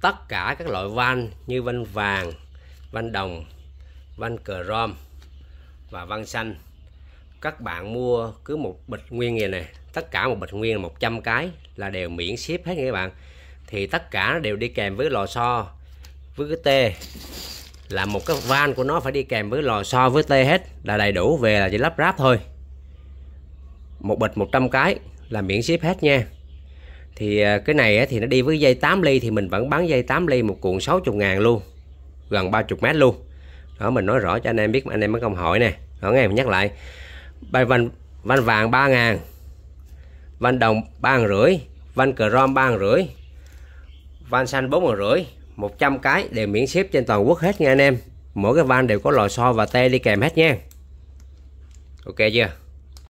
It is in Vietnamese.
tất cả các loại van như van vàng, van đồng, van chrome và van xanh. Các bạn mua cứ một bịch nguyên như này, tất cả một bịch nguyên là 100 cái là đều miễn ship hết nha các bạn. Thì tất cả nó đều đi kèm với lò xo, với cái tê là một cái van của nó phải đi kèm với lò xo với tê hết là đầy đủ về là chỉ lắp ráp thôi. Một bịch 100 cái là miễn ship hết nha thì à, cái này thì nó đi với dây 8 ly thì mình vẫn bán dây 8 ly một cuộn 60 ngàn luôn gần 30 mét luôn đó mình nói rõ cho anh em biết anh em mới không hỏi nè đó nghe mình nhắc lại bài văn văn vàng 3 ngàn văn đồng 3 rưỡi văn cờ rom 3 rưỡi van xanh 4 rưỡi 100 cái đều miễn ship trên toàn quốc hết nha anh em mỗi cái van đều có lò xo và tê đi kèm hết nha ok chưa